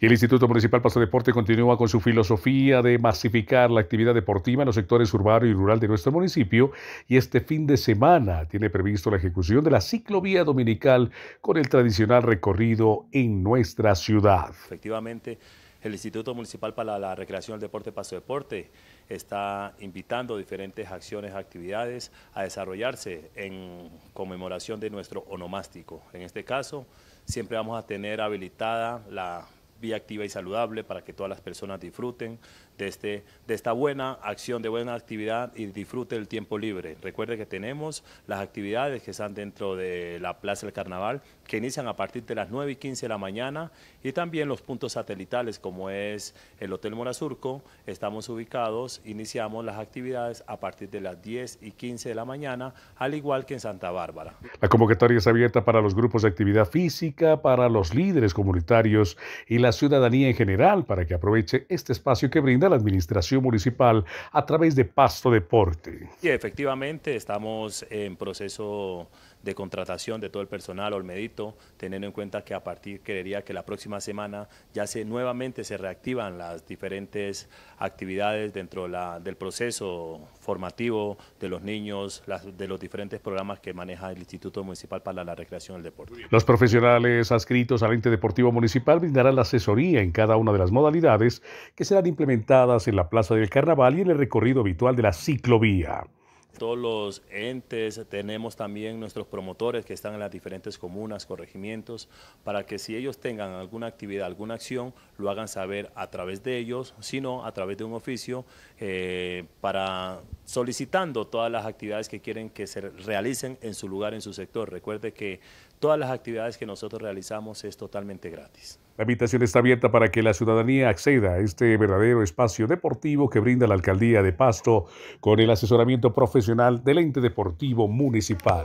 Y el Instituto Municipal Paso Deporte continúa con su filosofía de masificar la actividad deportiva en los sectores urbano y rural de nuestro municipio y este fin de semana tiene previsto la ejecución de la ciclovía dominical con el tradicional recorrido en nuestra ciudad. Efectivamente, el Instituto Municipal para la Recreación del Deporte Paso Deporte está invitando diferentes acciones, actividades a desarrollarse en conmemoración de nuestro onomástico. En este caso, siempre vamos a tener habilitada la vía activa y saludable para que todas las personas disfruten de, este, de esta buena acción, de buena actividad y disfrute el tiempo libre. Recuerde que tenemos las actividades que están dentro de la Plaza del Carnaval, que inician a partir de las 9 y 15 de la mañana, y también los puntos satelitales como es el Hotel Morazurco, estamos ubicados, iniciamos las actividades a partir de las 10 y 15 de la mañana, al igual que en Santa Bárbara. La convocatoria es abierta para los grupos de actividad física, para los líderes comunitarios y la la ciudadanía en general para que aproveche este espacio que brinda la Administración Municipal a través de Pasto Deporte. Y efectivamente estamos en proceso de contratación de todo el personal Olmedito, teniendo en cuenta que a partir, creería que la próxima semana ya se nuevamente se reactivan las diferentes actividades dentro la, del proceso formativo de los niños, las, de los diferentes programas que maneja el Instituto Municipal para la Recreación del Deporte. Los profesionales adscritos al ente deportivo municipal brindarán las asesoría en cada una de las modalidades que serán implementadas en la Plaza del Carnaval y en el recorrido habitual de la ciclovía todos los entes, tenemos también nuestros promotores que están en las diferentes comunas, corregimientos, para que si ellos tengan alguna actividad, alguna acción, lo hagan saber a través de ellos, sino a través de un oficio eh, para solicitando todas las actividades que quieren que se realicen en su lugar, en su sector. Recuerde que todas las actividades que nosotros realizamos es totalmente gratis. La invitación está abierta para que la ciudadanía acceda a este verdadero espacio deportivo que brinda la Alcaldía de Pasto con el asesoramiento profesional del ente deportivo municipal.